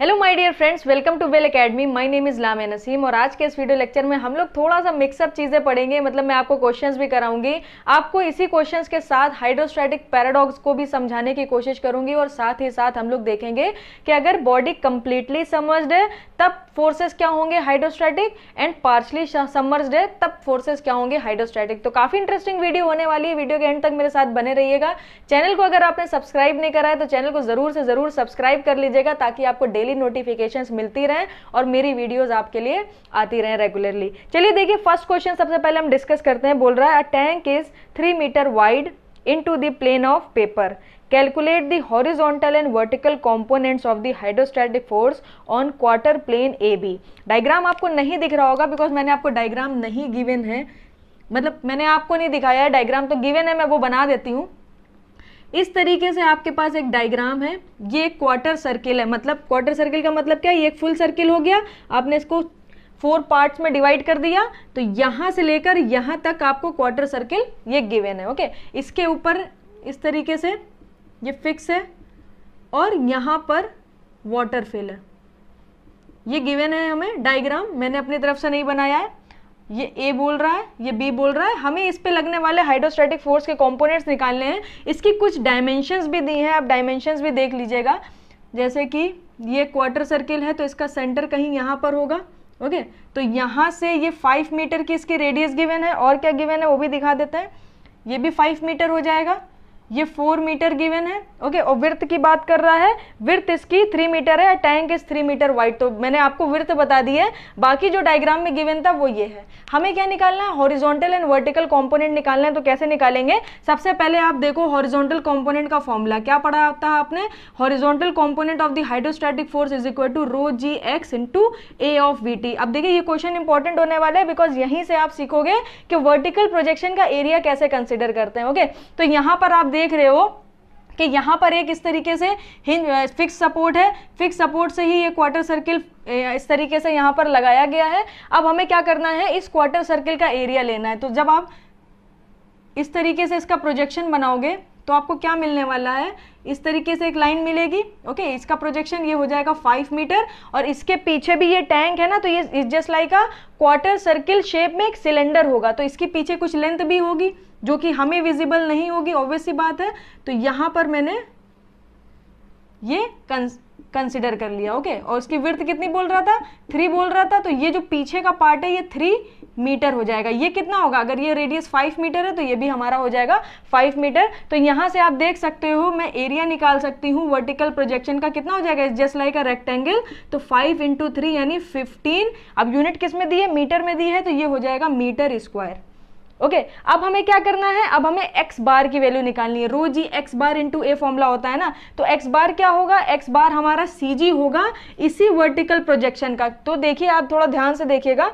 Hello my dear friends welcome to Well Academy my name is लामे नसीम और आज के इस वीडियो लेक्चर में हम लोग थोड़ा सा मिक्सअप चीज़ें पढ़ेंगे मतलब मैं आपको क्वेश्चंस भी कराऊंगी आपको इसी क्वेश्चंस के साथ हाइड्रोस्टैटिक पैराडॉक्स को भी समझाने की कोशिश करूंगी और साथ ही साथ हम लोग देखेंगे कि अगर बॉडी कंप्लीटली समर्ज्ड है तब फोर्सेस क्या होंगे हाइड्रोस्टैटिक एंड पार्शली समर्ज्ड है तब फोर्सेस क्या होंगे हाइड्रोस्टैटिक तो काफ़ी इंटरेस्टिंग वीडियो होने वाली है वीडियो के एंड तक मेरे साथ बने रहिएगा चैनल को अगर आपने सब्सक्राइब नहीं करा है तो चैनल को ज़रूर से ज़रूर सब्सक्राइब कर लीजिएगा ताकि आपको डेली डेली नोटिफिकेशन मिलती रहें और मेरी वीडियोज़ आपके लिए आती रहें रेगुलरली चलिए देखिए फर्स्ट क्वेश्चन सबसे पहले हम डिस्कस करते हैं बोल रहा है a tank is three metre wide into the plane of paper calculate the horizontal and vertical components of the hydrostatic force on quarter plane A B diagram आपको नहीं दिख रहा होगा बिकॉज मैंने आपको डायग्राम नहीं गिवेन है मतलब मैंने आपको नहीं दिखाया है डायग्राम तो गिवेन है मैं वो बना देती हूँ इस तरीके से आपके पास एक डायग्राम है ये क्वार्टर सर्किल है मतलब क्वार्टर सर्किल का मतलब क्या है ये एक फुल सर्किल हो गया आपने इसको फोर पार्ट्स में डिवाइड कर दिया तो यहाँ से लेकर यहाँ तक आपको क्वार्टर सर्किल ये गिवेन है ओके इसके ऊपर इस तरीके से ये फिक्स है और यहाँ पर वाटर फिल है ये गिवेन है हमें डायग्राम मैंने अपनी तरफ से नहीं बनाया है ये ए बोल रहा है ये बी बोल रहा है हमें इस पे लगने वाले हाइड्रोस्टैटिक फोर्स के कंपोनेंट्स निकालने हैं इसकी कुछ डायमेंशंस भी दी हैं आप डायमेंशंस भी देख लीजिएगा जैसे कि ये क्वार्टर सर्किल है तो इसका सेंटर कहीं यहाँ पर होगा ओके okay? तो यहाँ से ये फाइव मीटर की इसकी रेडियस गिवन है और क्या गिवन है वो भी दिखा देते हैं ये भी फाइव मीटर हो जाएगा ये फोर मीटर गिवन है ओके और वृत्त की बात कर रहा है वृत्त इसकी थ्री मीटर है टैंक इस थ्री मीटर वाइड तो मैंने आपको वृत्त बता दिया है बाकी जो डायग्राम में गिवन था वो ये है हमें क्या निकालना है हॉरिजॉन्टल एंड वर्टिकल कॉम्पोनेंट निकालना है तो कैसे निकालेंगे सबसे पहले आप देखो हॉरिजोंटल कॉम्पोनेंट का फॉर्मूला क्या पढ़ा था आपने horizontal component of the hydrostatic force is equal to rho g x into A of V T अब देखिए ये क्वेश्चन इंपॉर्टेंट होने वाला है बिकॉज यहीं से आप सीखोगे कि वर्टिकल प्रोजेक्शन का एरिया कैसे कंसिडर करते हैं ओके तो यहां पर आप देख रहे हो कि यहाँ पर एक इस तरीके से फिक्स सपोर्ट है फिक्स सपोर्ट से ही ये क्वार्टर सर्किल इस तरीके से यहाँ पर लगाया गया है अब हमें क्या करना है इस क्वार्टर सर्किल का एरिया लेना है तो जब आप इस तरीके से इसका प्रोजेक्शन बनाओगे तो आपको क्या मिलने वाला है इस तरीके से एक लाइन मिलेगी ओके इसका प्रोजेक्शन ये हो जाएगा फाइव मीटर और इसके पीछे भी ये टैंक है ना तो ये just like a quarter circle shape में एक सिलेंडर होगा तो इसके पीछे कुछ लेंथ भी होगी जो कि हमें विजिबल नहीं होगी ऑब्वियस सी बात है तो यहां पर मैंने ये कंसिडर कर लिया ओके okay? और उसकी वृत्त कितनी बोल रहा था थ्री बोल रहा था तो ये जो पीछे का पार्ट है ये थ्री मीटर हो जाएगा ये कितना होगा अगर ये रेडियस फाइव मीटर है तो ये भी हमारा हो जाएगा फाइव मीटर तो यहां से आप देख सकते हो मैं एरिया निकाल सकती हूँ वर्टिकल प्रोजेक्शन का कितना हो जाएगा जस्ट लाइक अ रेक्टेंगल तो फाइव इंटू थ्री यानी फिफ्टीन अब यूनिट किस में दी है मीटर में दी है तो ये हो जाएगा मीटर स्क्वायर ओके okay, अब हमें क्या करना है अब हमें x बार की वैल्यू निकालनी है rho g x bar into A formula होता है ना तो x बार क्या होगा x बार हमारा सी होगा इसी वर्टिकल प्रोजेक्शन का तो देखिए आप थोड़ा ध्यान से देखिएगा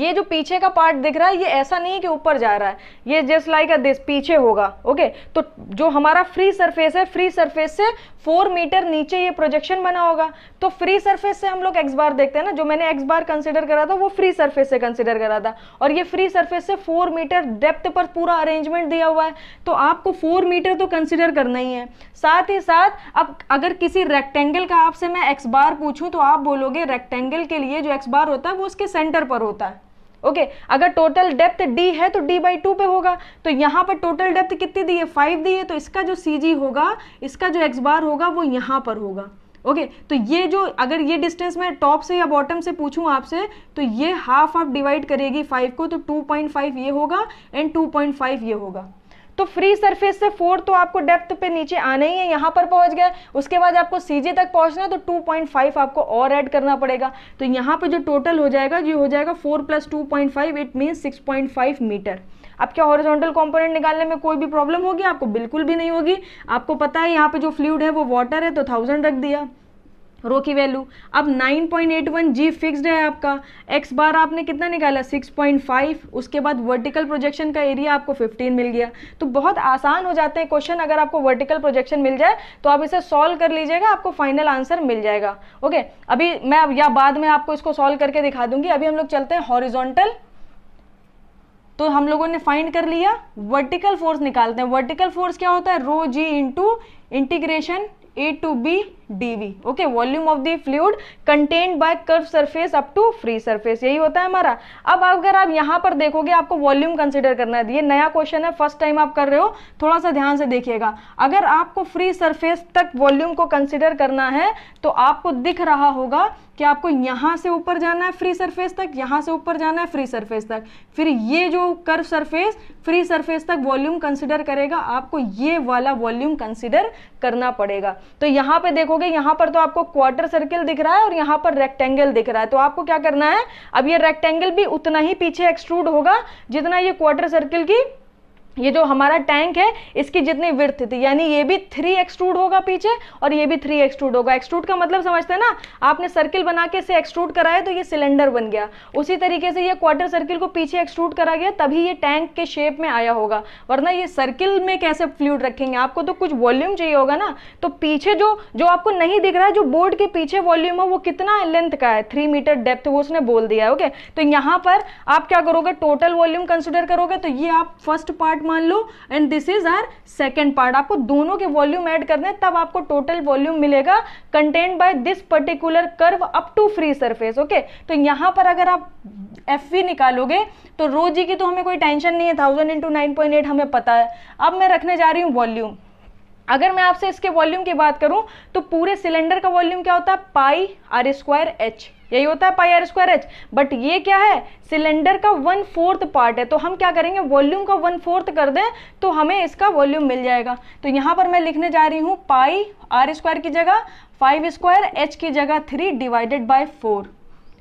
ये जो पीछे का पार्ट दिख रहा है ये ऐसा नहीं है कि ऊपर जा रहा है ये जस्ट लाइक अ दिस पीछे होगा ओके तो जो हमारा फ्री सरफेस है फ्री सरफेस से फोर मीटर नीचे ये प्रोजेक्शन बना होगा तो फ्री सरफेस से हम लोग एक्स बार देखते हैं ना जो मैंने एक्स बार कंसिडर करा था वो फ्री सर्फेस से कंसिडर करा था और ये फ्री सर्फेस से फोर मीटर डेप्थ पर पूरा अरेंजमेंट दिया हुआ है तो आपको फोर मीटर तो कंसिडर करना ही है साथ ही साथ अब अगर किसी रेक्टेंगल का आपसे मैं एक्स बार पूछूँ तो आप बोलोगे रेक्टेंगल के लिए जो एक्स बार होता है वो उसके सेंटर पर होता है ओके okay, अगर टोटल डेप्थ डी है तो डी बाई टू पे होगा तो यहाँ पर टोटल डेप्थ कितनी दी है फाइव दी है तो इसका जो सी होगा इसका जो एक्स बार होगा वो यहाँ पर होगा ओके okay, तो ये जो अगर ये डिस्टेंस मैं टॉप से या बॉटम से पूछूं आपसे तो ये हाफ आप डिवाइड करेगी फाइव को तो 2.5 ये होगा एंड 2.5 ये होगा तो फ्री सरफेस से फोर तो आपको डेप्थ पे नीचे आना ही है यहाँ पर पहुँच गया उसके बाद आपको सीजे तक पहुँचना है तो टू पॉइंट फाइव आपको और ऐड करना पड़ेगा तो यहाँ पर जो टोटल हो जाएगा ये हो जाएगा four plus two point five it mean six point five metre अब क्या हॉरिजॉन्टल कंपोनेंट निकालने में कोई भी प्रॉब्लम होगी आपको बिल्कुल भी नहीं होगी आपको पता है यहाँ पे जो फ्लूड है वो वाटर है तो थाउजेंड रख दिया रो की वैल्यू अब 9.81 जी फिक्स्ड है आपका एक्स बार आपने कितना निकाला 6.5 उसके बाद वर्टिकल प्रोजेक्शन का एरिया आपको 15 मिल गया तो बहुत आसान हो जाते हैं क्वेश्चन अगर आपको वर्टिकल प्रोजेक्शन मिल जाए तो आप इसे सॉल्व कर लीजिएगा आपको फाइनल आंसर मिल जाएगा ओके अभी मैं अब या बाद में आपको इसको सॉल्व करके दिखा दूंगी अभी हम लोग चलते हैं हॉरिजोंटल तो हम लोगों ने फाइंड कर लिया वर्टिकल फोर्स निकालते हैं वर्टिकल फोर्स क्या होता है rho ji into integration A to B dv okay volume of the fluid contained by curve surface up to free surface यही होता है हमारा अब अगर आप यहां पर देखोगे आपको वॉल्यूम कंसिडर करना है ये नया क्वेश्चन है फर्स्ट टाइम आप कर रहे हो थोड़ा सा ध्यान से देखिएगा अगर आपको फ्री सरफेस तक वॉल्यूम को कंसिडर करना है तो आपको दिख रहा होगा कि आपको यहां से ऊपर जाना है फ्री सरफेस तक यहां से ऊपर जाना है फ्री सरफेस तक फिर ये जो कर्व सरफेस फ्री सरफेस तक वॉल्यूम कंसिडर करेगा आपको ये वाला वॉल्यूम कंसिडर करना पड़ेगा तो यहां पे देखोगे देखोगे यहां पर तो आपको क्वार्टर सर्किल दिख रहा है और यहां पर रेक्टेंगल दिख रहा है तो आपको क्या करना है अब ये रेक्टेंगल भी उतना ही पीछे एक्सट्रूड होगा जितना ये क्वार्टर सर्किल की ये जो हमारा टैंक है इसकी जितनी विर्थ थी यानी ये भी थ्री एक्सट्रूड होगा पीछे और ये भी थ्री एक्सट्रूड होगा एक्सट्रूड का मतलब समझते हैं ना आपने सर्किल बना के इसे एक्सट्रूड कराया तो ये सिलेंडर बन गया उसी तरीके से ये क्वार्टर सर्किल को पीछे एक्सट्रूड करा गया तभी ये टैंक के शेप में आया होगा वरना ये सर्किल में कैसे फ्लूड रखेंगे आपको तो कुछ वॉल्यूम चाहिए होगा ना तो पीछे जो जो आपको नहीं दिख रहा है जो बोर्ड के पीछे वॉल्यूम है वो कितना लेंथ का है थ्री मीटर डेप्थ वो उसने बोल दिया है ओके तो यहाँ पर आप क्या करोगे टोटल वॉल्यूम कंसिडर करोगे तो ये आप फर्स्ट पार्ट पार्ट मान लो and this is our second part आपको दोनों के वॉल्यूम ऐड करने हैं तब आपको टोटल वॉल्यूम मिलेगा content by this particular curve up to free surface okay तो यहां पर अगर आप एफ वी निकालोगे तो रोजी की तो हमें कोई टेंशन नहीं है thousand into nine point eight हमें पता है अब मैं रखने जा रही हूँ वॉल्यूम अगर मैं आपसे इसके वॉल्यूम की बात करूं तो पूरे सिलेंडर का वॉल्यूम क्या होता है पाई आर स्क्वायर एच यही होता है pi R square H but ये क्या है सिलेंडर का वन फोर्थ पार्ट है तो हम क्या करेंगे वॉल्यूम का वन फोर्थ कर दें तो हमें इसका वॉल्यूम मिल जाएगा तो यहाँ पर मैं लिखने जा रही हूँ पाई आर स्क्वायर की जगह फाइव स्क्वायर एच की जगह three divided by four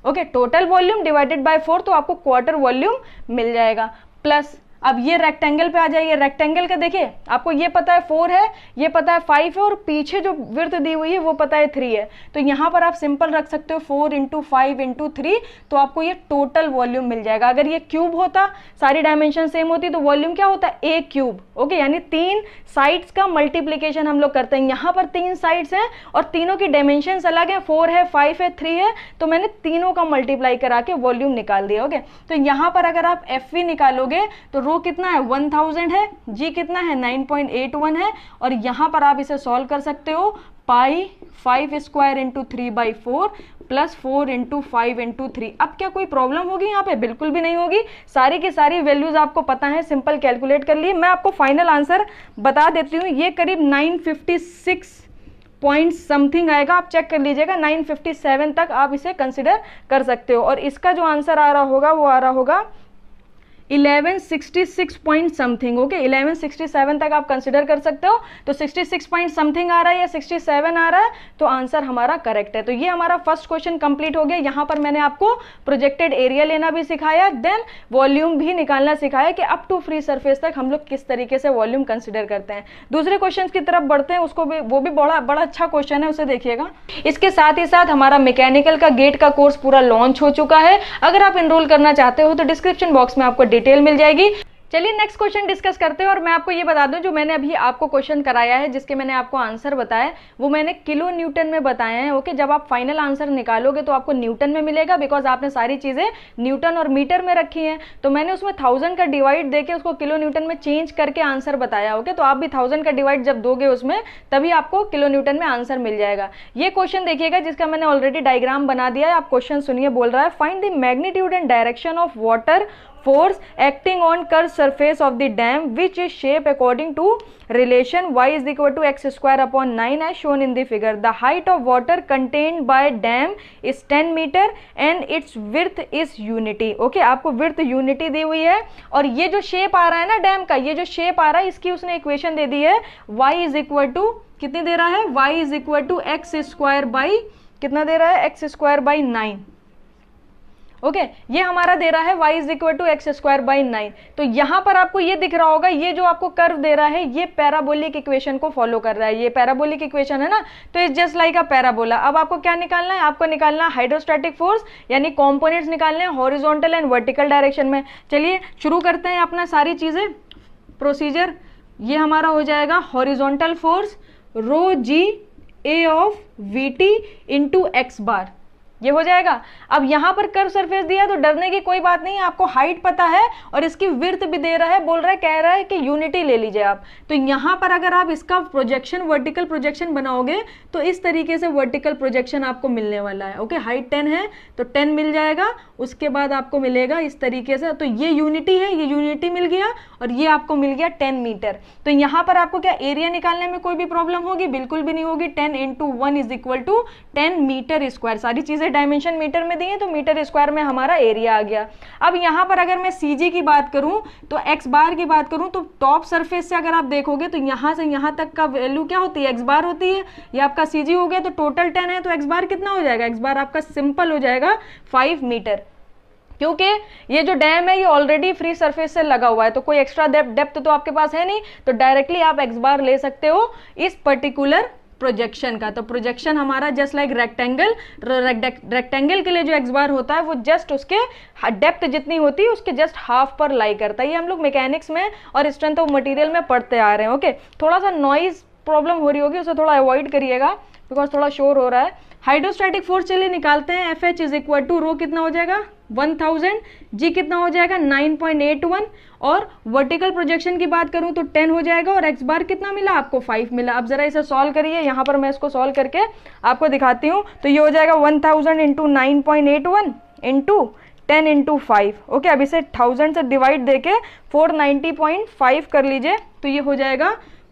okay total volume divided by four तो आपको क्वार्टर वॉल्यूम मिल जाएगा प्लस अब ये रेक्टेंगल पे आ जाइए रेक्टेंगल का देखिए आपको ये पता है फोर है ये पता है फाइव है और पीछे जो वृत्त दी हुई है वो पता है थ्री है तो यहाँ पर आप सिंपल रख सकते हो four into five into three तो आपको ये टोटल वॉल्यूम मिल जाएगा अगर ये क्यूब होता सारी डायमेंशन सेम होती तो वॉल्यूम क्या होता है ए क्यूब ओके यानी तीन साइड्स का मल्टीप्लीकेशन हम लोग करते हैं यहाँ पर तीन साइड्स हैं और तीनों की डायमेंशन अलग है फोर है फाइव है थ्री है तो मैंने तीनों का मल्टीप्लाई करा के वॉल्यूम निकाल दिया ओके तो यहाँ पर अगर आप एफ निकालोगे तो वो कितना है 1000 है जी कितना है 9.81 है और यहाँ पर आप इसे सॉल्व कर सकते हो pi five square into three by four plus four into five into three अब क्या कोई प्रॉब्लम होगी यहाँ पे बिल्कुल भी नहीं होगी सारी की सारी वैल्यूज आपको पता है सिंपल कैलकुलेट कर लिए मैं आपको फाइनल आंसर बता देती हूँ ये करीब nine fifty six point something आएगा आप चेक कर लीजिएगा 957 तक आप इसे कंसिडर कर सकते हो और इसका जो आंसर आ रहा होगा वो आ रहा होगा 1166 पॉइंट समथिंग ओके 1167 तक आप कंसिडर कर सकते हो तो 66 पॉइंट समथिंग आ रहा है या 67 आ रहा है तो आंसर हमारा करेक्ट है तो ये हमारा फर्स्ट क्वेश्चन कंप्लीट हो गया यहाँ पर मैंने आपको प्रोजेक्टेड एरिया लेना भी सिखाया देन वॉल्यूम भी निकालना सिखाया कि अप टू फ्री सर्फेस तक हम लोग किस तरीके से वॉल्यूम कंसिडर करते हैं दूसरे क्वेश्चन की तरफ बढ़ते हैं उसको भी वो भी बड़ा बड़ा अच्छा क्वेश्चन है उसे देखिएगा इसके साथ ही साथ हमारा मैकेनिकल का गेट का कोर्स पूरा लॉन्च हो चुका है अगर आप इनरोल करना चाहते हो तो डिस्क्रिप्शन बॉक्स में आपको डिटेल मिल जाएगी चलिए नेक्स्ट क्वेश्चन डिस्कस करते हैं और मैं आपको ये बता दूं जो मैंने अभी आपको क्वेश्चन कराया है जिसके मैंने आपको आंसर बताया वो मैंने किलो न्यूटन में बताए हैं ओके जब आप फाइनल आंसर निकालोगे तो आपको न्यूटन में मिलेगा बिकॉज आपने सारी चीज़ें न्यूटन और मीटर में रखी हैं तो मैंने उसमें थाउजेंड का डिवाइड दे उसको किलो न्यूटन में चेंज करके आंसर बताया ओके तो आप भी थाउजेंड का डिवाइड जब दोगे उसमें तभी आपको किलो न्यूटन में आंसर मिल जाएगा ये क्वेश्चन देखिएगा जिसका मैंने ऑलरेडी डायग्राम बना दिया है आप क्वेश्चन सुनिए बोल रहा है find the magnitude and direction of water force acting on curve surface of the dam which is shape according to relation Y is equal to X square upon nine as shown in the figure the height of water contain by dam is ten metre and it's width is unity okay आपको width unity दी हुई है और ये जो shape आ रहा है ना dam का ये जो शेप आ रहा है इसकी उसने इक्वेशन दे दी है वाई इज इक्वल टू कितनी दे रहा है Y is equal to X square by कितना दे रहा है X square by nine okay ये हमारा दे रहा है y is equal to X square by nine तो यहां पर आपको ये दिख रहा होगा ये जो आपको कर्व दे रहा है ये पैराबोलिक इक्वेशन को फॉलो कर रहा है ये पैराबोलिक इक्वेशन है ना तो is just like a parabola अब आपको क्या निकालना है आपको निकालना हाइड्रोस्टेटिक हाइड्रोस्टैटिक फोर्स यानी कॉम्पोनेंट्स निकालने हैं हॉरिजोंटल एंड वर्टिकल डायरेक्शन में चलिए शुरू करते हैं अपना सारी चीज़ें प्रोसीजर ये हमारा हो जाएगा horizontal force rho g A of V T into X bar ये हो जाएगा अब यहां पर कर्व सरफेस दिया तो डरने की कोई बात नहीं आपको हाइट पता है और इसकी विर्थ भी दे रहा है बोल रहा है कह रहा है कि यूनिटी ले लीजिए आप तो यहां पर अगर आप इसका प्रोजेक्शन वर्टिकल प्रोजेक्शन बनाओगे तो इस तरीके से वर्टिकल प्रोजेक्शन आपको मिलने वाला है ओके हाइट टेन है तो टेन मिल जाएगा उसके बाद आपको मिलेगा इस तरीके से तो ये यूनिटी है ये यूनिटी मिल गया और ये आपको मिल गया टेन मीटर तो यहां पर आपको क्या एरिया निकालने में कोई भी प्रॉब्लम होगी बिल्कुल भी नहीं होगी ten into one is equal to ten metre square सारी चीज़ें डायमेंशन मीटर में दिए तो मीटर स्क्वायर में हमारा एरिया आ गया अब यहाँ पर अगर मैं सी की बात करूँ तो एक्स बार की बात करूँ तो टॉप सरफेस से अगर आप देखोगे तो यहाँ से यहाँ तक का वैल्यू क्या होती है एक्स बार होती है या आपका सी हो गया तो टोटल टेन है तो एक्स बार कितना हो जाएगा एक्स बार आपका सिंपल हो जाएगा फाइव मीटर क्योंकि ये जो डैम है ये ऑलरेडी फ्री सरफेस से लगा हुआ है तो कोई एक्स्ट्रा डेप्थ तो आपके पास है नहीं तो डायरेक्टली आप एक्स बार ले सकते हो इस पर्टिकुलर प्रोजेक्शन का तो प्रोजेक्शन हमारा जस्ट लाइक रेक्टेंगल रेक्टेंगल के लिए जो एक्स बार होता है वो जस्ट उसके डेप्थ जितनी होती है उसके जस्ट हाफ पर लाई करता है ये हम लोग मैकेनिक्स में और स्ट्रेंथ ऑफ मटेरियल में पढ़ते आ रहे हैं ओके थोड़ा सा नॉइज प्रॉब्लम हो रही होगी उसे थोड़ा अवॉइड करिएगा बिकॉज थोड़ा शोर हो रहा है हाइड्रोस्टैटिक फोर्स चलिए निकालते हैं F H is equal to rho कितना हो जाएगा 1000 जी कितना हो जाएगा 9.81 और वर्टिकल प्रोजेक्शन की बात करूं तो 10 हो जाएगा और एक्स बार कितना मिला आपको 5 मिला अब जरा इसे सॉल्व करिए यहां पर मैं इसको सॉल्व करके आपको दिखाती हूं तो ये हो जाएगा 1000 thousand into nine point eight one into ten into five okay अब इसे थाउजेंड से डिवाइड देके 490.5 कर लीजिए तो ये हो जाएगा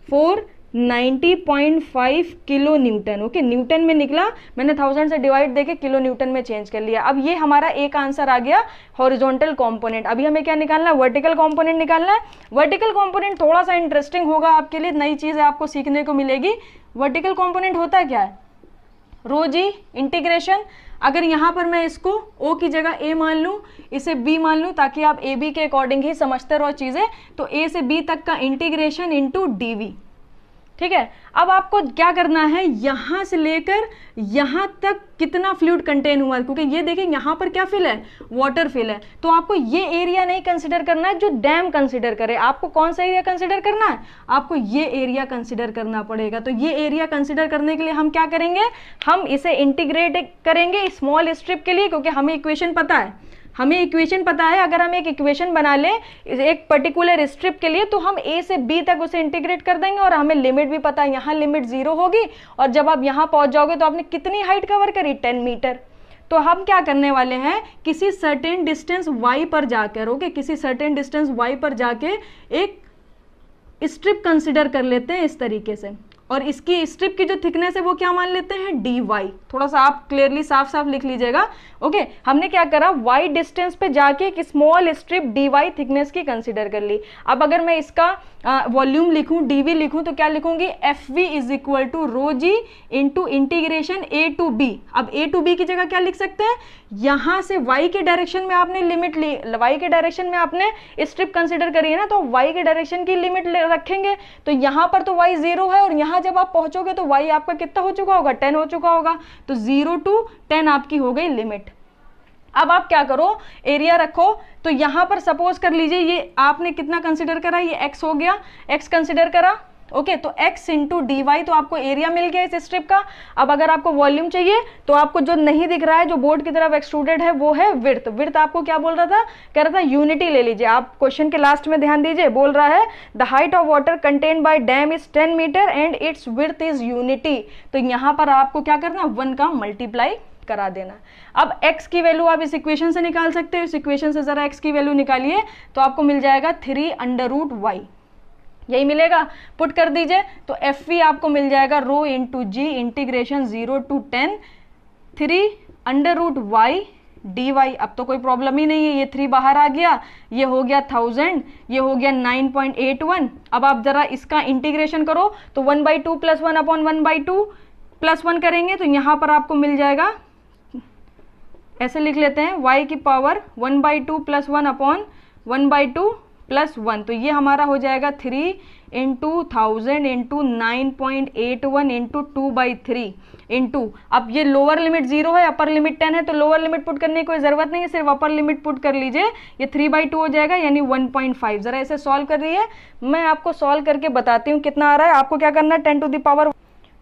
four 90.5 kilo newton okay newton में निकला मैंने थाउजेंड से डिवाइड देके किलो न्यूटन में चेंज कर लिया अब ये हमारा एक आंसर आ गया हॉरिजॉन्टल कंपोनेंट अभी हमें क्या निकालना है वर्टिकल कंपोनेंट निकालना है वर्टिकल कंपोनेंट थोड़ा सा इंटरेस्टिंग होगा आपके लिए नई चीज़ है आपको सीखने को मिलेगी वर्टिकल कॉम्पोनेंट होता है क्या है रोजी इंटीग्रेशन अगर यहाँ पर मैं इसको ओ की जगह ए मान लूँ इसे बी मान लूँ ताकि आप ए बी के अकॉर्डिंग ही समझते रहो चीज़ें तो ए से बी तक का इंटीग्रेशन इंटू डी वी ठीक है अब आपको क्या करना है यहां से लेकर यहां तक कितना फ्लूड कंटेन हुआ क्योंकि ये देखें यहां पर क्या फिल है वाटर फिल है तो आपको ये एरिया नहीं कंसिडर करना है जो डैम कंसिडर करे आपको कौन सा एरिया कंसिडर करना है आपको ये एरिया कंसिडर करना पड़ेगा तो ये एरिया कंसिडर करने के लिए हम क्या करेंगे हम इसे इंटीग्रेट करेंगे स्मॉल स्ट्रिप के लिए क्योंकि हमें इक्वेशन पता है हमें इक्वेशन पता है अगर हम एक इक्वेशन बना लें एक पर्टिकुलर स्ट्रिप के लिए तो हम ए से बी तक उसे इंटीग्रेट कर देंगे और हमें लिमिट भी पता है यहाँ लिमिट जीरो होगी और जब आप यहाँ पहुँच जाओगे तो आपने कितनी हाइट कवर करी टेन मीटर तो हम क्या करने वाले हैं किसी सर्टेन डिस्टेंस वाई पर जाकर ओके किसी सर्टेन डिस्टेंस वाई पर जाके एक स्ट्रिप कंसिडर कर लेते हैं इस तरीके से और इसकी स्ट्रिप की जो थिकनेस है वो क्या मान लेते हैं डी वाई थोड़ा सा आप क्लियरली साफ साफ लिख लीजिएगा ओके हमने क्या करा वाई डिस्टेंस पे जाके एक small strip D Y thickness की कंसिडर कर ली अब अगर मैं इसका वॉल्यूम लिखूं डी वी तो क्या लिखूंगी F V is equal to rho ji into integration A to B अब ए टू बी की जगह क्या लिख सकते हैं यहाँ से वाई के डायरेक्शन में आपने लिमिट ली वाई के डायरेक्शन में आपने स्ट्रिप कंसिडर करी है ना तो वाई के डायरेक्शन की लिमिट रखेंगे तो यहाँ पर तो वाई जीरो है और यहाँ जब आप पहुंचोगे तो वाई आपका कितना हो चुका होगा टेन हो चुका होगा तो जीरो टू टेन आपकी हो गई लिमिट अब आप क्या करो एरिया रखो तो यहाँ पर सपोज कर लीजिए ये आपने कितना कंसिडर करा ये एक्स हो गया एक्स कंसिडर करा ओके तो x इंटू डी तो आपको एरिया मिल गया इस स्ट्रिप का अब अगर आपको वॉल्यूम चाहिए तो आपको जो नहीं दिख रहा है जो बोर्ड की तरफ एक्सट्रूडेड है वो है विर्थ विर्थ आपको क्या बोल रहा था कह रहा था यूनिटी ले लीजिए आप क्वेश्चन के लास्ट में ध्यान दीजिए बोल रहा है the height of water contain by dam is ten metre and it's width is unity तो यहां पर आपको क्या करना वन का मल्टीप्लाई करा देना अब x की वैल्यू आप इस इक्वेशन से निकाल सकते हो इस इक्वेशन से ज़रा x की वैल्यू निकालिए तो आपको मिल जाएगा थ्री अंडर रूट वाई यही मिलेगा पुट कर दीजिए तो एफ वी आपको मिल जाएगा rho into G integration zero to ten three under root Y D Y अब तो कोई प्रॉब्लम ही नहीं है ये थ्री बाहर आ गया ये हो गया थाउजेंड ये हो गया नाइन पॉइंट एट वन अब आप जरा इसका इंटीग्रेशन करो तो one by two plus one upon one by two plus one करेंगे तो यहां पर आपको मिल जाएगा ऐसे लिख लेते हैं y की power one by two plus one upon one by two plus one तो ये हमारा हो जाएगा three into thousand into nine point eight one into two by three into अब ये लोअर लिमिट जीरो है अपर लिमिट टेन है तो लोअर लिमिट पुट करने की कोई ज़रूरत नहीं है सिर्फ अपर लिमिट पुट कर लीजिए ये थ्री बाई टू हो जाएगा यानी वन पॉइंट फाइव ज़रा ऐसे सॉल्व कर रही है मैं आपको सॉल्व करके बताती हूँ कितना आ रहा है आपको क्या करना है टेन टू दावर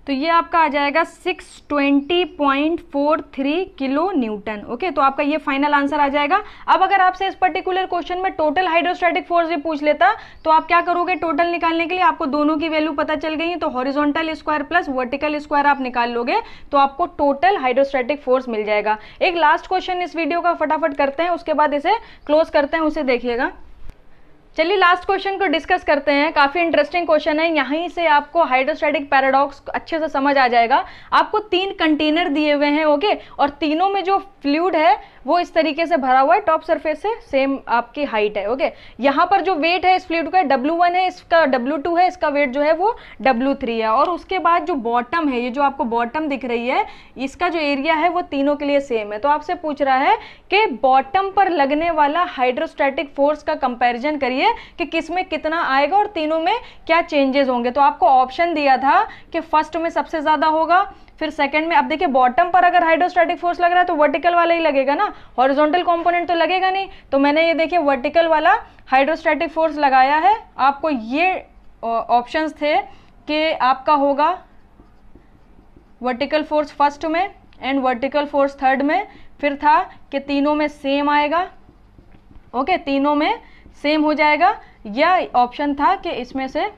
तो ये आपका आ जाएगा 620.43 किलो न्यूटन ओके तो आपका ये फाइनल आंसर आ जाएगा अब अगर आपसे इस पर्टिकुलर क्वेश्चन में टोटल हाइड्रोस्टैटिक फोर्स भी पूछ लेता तो आप क्या करोगे टोटल निकालने के लिए आपको दोनों की वैल्यू पता चल गई है तो horizontal square plus vertical square आप निकाल लोगे तो आपको टोटल हाइड्रोस्टैटिक फोर्स मिल जाएगा एक लास्ट क्वेश्चन इस वीडियो का फटाफट करते हैं उसके बाद इसे क्लोज करते हैं उसे देखिएगा चलिए लास्ट क्वेश्चन को डिस्कस करते हैं काफ़ी इंटरेस्टिंग क्वेश्चन है यहीं से आपको हाइड्रोस्टैटिक पैराडॉक्स अच्छे से समझ आ जाएगा आपको तीन कंटेनर दिए हुए हैं ओके और तीनों में जो फ्लूड है वो इस तरीके से भरा हुआ है टॉप सरफेस से सेम आपकी हाइट है ओके यहाँ पर जो वेट है इस फ्लूड का डब्ल्यू वन है इसका डब्ल्यू टू है इसका वेट जो है वो डब्ल्यू थ्री है और उसके बाद जो बॉटम है ये जो आपको बॉटम दिख रही है इसका जो एरिया है वो तीनों के लिए सेम है तो आपसे पूछ रहा है कि बॉटम पर लगने वाला हाइड्रोस्टैटिक फोर्स का कंपेरिजन करिए चाहिए कि किस में कितना आएगा और तीनों में क्या चेंजेस होंगे तो आपको ऑप्शन दिया था कि फर्स्ट में सबसे ज़्यादा होगा फिर सेकंड में अब देखिए बॉटम पर अगर हाइड्रोस्टैटिक फोर्स लग रहा है तो वर्टिकल वाला ही लगेगा ना हॉरिजॉन्टल कंपोनेंट तो लगेगा नहीं तो मैंने ये देखिए वर्टिकल वाला हाइड्रोस्टैटिक फोर्स लगाया है आपको ये ऑप्शंस थे कि आपका होगा वर्टिकल फोर्स फर्स्ट में एंड वर्टिकल फोर्स थर्ड में फिर था कि तीनों में सेम आएगा ओके तीनों में सेम हो जाएगा या ऑप्शन था कि इसमें से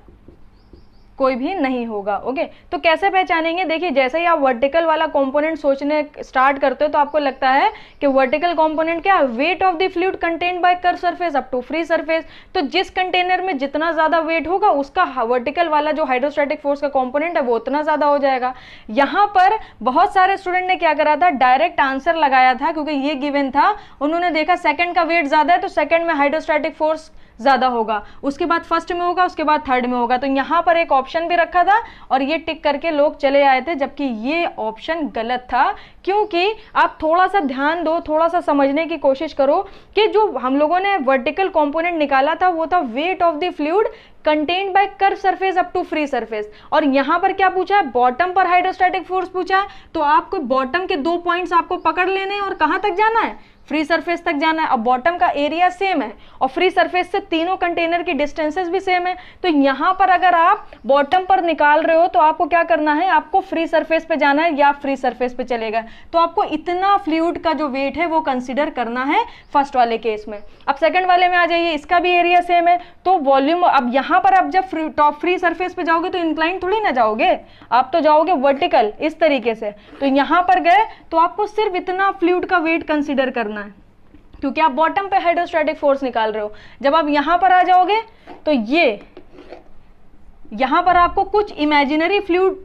कोई भी नहीं होगा ओके तो कैसे पहचानेंगे देखिए जैसे ही आप वर्टिकल वाला कॉम्पोनेंट सोचने स्टार्ट करते हो तो आपको लगता है कि वर्टिकल कॉम्पोनेंट क्या weight of the fluid contain by curve surface up to free surface तो जिस कंटेनर में जितना ज़्यादा वेट होगा उसका वर्टिकल वाला जो हाइड्रोस्टेटिक फोर्स का कॉम्पोनेंट है वो उतना ज़्यादा हो जाएगा यहां पर बहुत सारे स्टूडेंट ने क्या करा था डायरेक्ट आंसर लगाया था क्योंकि ये गिवेन था उन्होंने देखा सेकेंड का वेट ज़्यादा है तो सेकंड में हाइड्रोस्टैटिक फोर्स ज़्यादा होगा उसके बाद फर्स्ट में होगा उसके बाद थर्ड में होगा तो यहाँ पर एक ऑप्शन भी रखा था और ये टिक करके लोग चले आए थे जबकि ये ऑप्शन गलत था क्योंकि आप थोड़ा सा ध्यान दो थोड़ा सा समझने की कोशिश करो कि जो हम लोगों ने वर्टिकल कॉम्पोनेंट निकाला था वो था weight of the fluid contain by curve surface up to free surface और यहाँ पर क्या पूछा है बॉटम पर हाइड्रोस्टैटिक फोर्स पूछा है तो आपको बॉटम के दो पॉइंट्स आपको पकड़ लेने और कहाँ तक जाना है फ्री सरफेस तक जाना है अब बॉटम का एरिया सेम है और फ्री सरफेस से तीनों कंटेनर की डिस्टेंसेस भी सेम है तो यहाँ पर अगर आप बॉटम पर निकाल रहे हो तो आपको क्या करना है आपको फ्री सरफेस पे जाना है या फ्री सरफेस पे चलेगा तो आपको इतना फ्लूड का जो वेट है वो कंसिडर करना है फर्स्ट वाले केस में अब सेकेंड वाले में आ जाइए इसका भी एरिया सेम है तो वॉल्यूम अब यहाँ पर आप जब टॉप फ्री सरफेस पे जाओगे तो इंक्लाइन थोड़ी ना जाओगे आप तो जाओगे वर्टिकल इस तरीके से तो यहाँ पर गए तो आपको सिर्फ इतना फ्लूड का वेट कंसिडर करना करना है क्योंकि आप बॉटम पे हाइड्रोस्टैटिक फोर्स निकाल रहे हो जब आप यहां पर आ जाओगे तो ये यहां पर आपको कुछ इमेजिनरी फ्लूड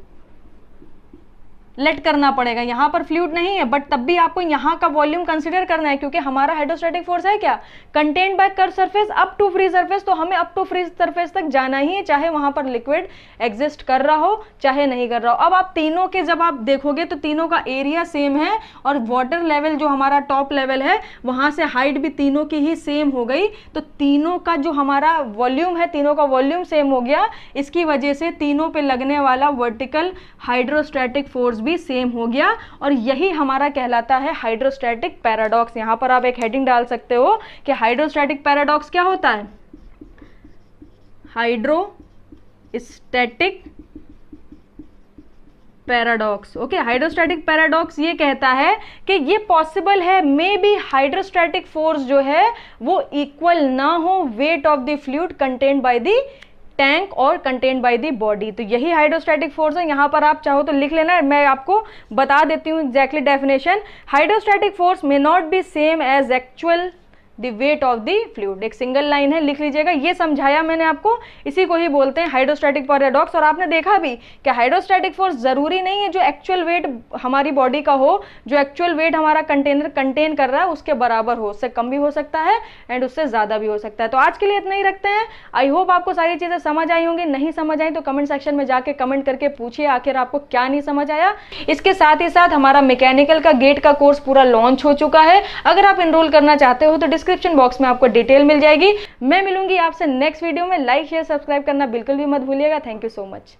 लेट करना पड़ेगा यहाँ पर फ्लूड नहीं है बट तब भी आपको यहाँ का वॉल्यूम कंसिडर करना है क्योंकि हमारा हाइड्रोस्टेटिक फोर्स है क्या contain by curve surface up to free surface तो हमें अप टू फ्री सरफेस तक जाना ही है चाहे वहाँ पर लिक्विड एग्जिस्ट कर रहा हो चाहे नहीं कर रहा हो अब आप तीनों के जब आप देखोगे तो तीनों का एरिया सेम है और वाटर लेवल जो हमारा टॉप लेवल है वहाँ से हाइट भी तीनों की ही सेम हो गई तो तीनों का जो हमारा वॉल्यूम है तीनों का वॉल्यूम सेम हो गया इसकी वजह से तीनों पे लगने वाला वर्टिकल हाइड्रोस्टैटिक फोर्स भी सेम हो गया और यही हमारा कहलाता है हाइड्रोस्टैटिक पैराडॉक्स यहां पर आप एक हेडिंग डाल सकते हो कि हाइड्रोस्टैटिक पैराडॉक्स क्या होता है hydrostatic paradox okay hydrostatic paradox ये कहता है कि ये पॉसिबल है मे बी हाइड्रोस्टैटिक फोर्स जो है वो इक्वल ना हो weight of the fluid content by the tank और कंटेन बाई दी बॉडी तो यही हाइड्रोस्टैटिक फोर्स है यहां पर आप चाहो तो लिख लेना मैं आपको बता देती हूं exactly definition hydrostatic force may not be same as actual the weight of the fluid एक सिंगल लाइन है लिख लीजिएगा ये समझाया मैंने आपको इसी को ही बोलते हैं हाइड्रोस्टैटिक पैराडॉक्स और आपने देखा भी कि हाइड्रोस्टैटिक फोर्स जरूरी नहीं है जो एक्चुअल वेट हमारी बॉडी का हो जो एक्चुअल वेट हमारा कंटेनर कंटेन कर रहा है उसके बराबर हो उससे कम भी हो सकता है एंड उससे ज़्यादा भी हो सकता है तो आज के लिए इतना ही रखते हैं आई होप आपको सारी चीज़ें समझ आई होंगी नहीं समझ आई तो कमेंट सेक्शन में जाके कमेंट करके पूछिए आखिर आपको क्या नहीं समझ आया इसके साथ ही साथ हमारा मैकेनिकल का गेट का कोर्स पूरा लॉन्च हो चुका है अगर आप इनरोल करना चाहते हो तो डिस्क डिस्क्रिप्शन बॉक्स में आपको डिटेल मिल जाएगी मैं मिलूंगी आपसे नेक्स्ट वीडियो में लाइक शेयर सब्सक्राइब करना बिल्कुल भी मत भूलिएगा थैंक यू सो मच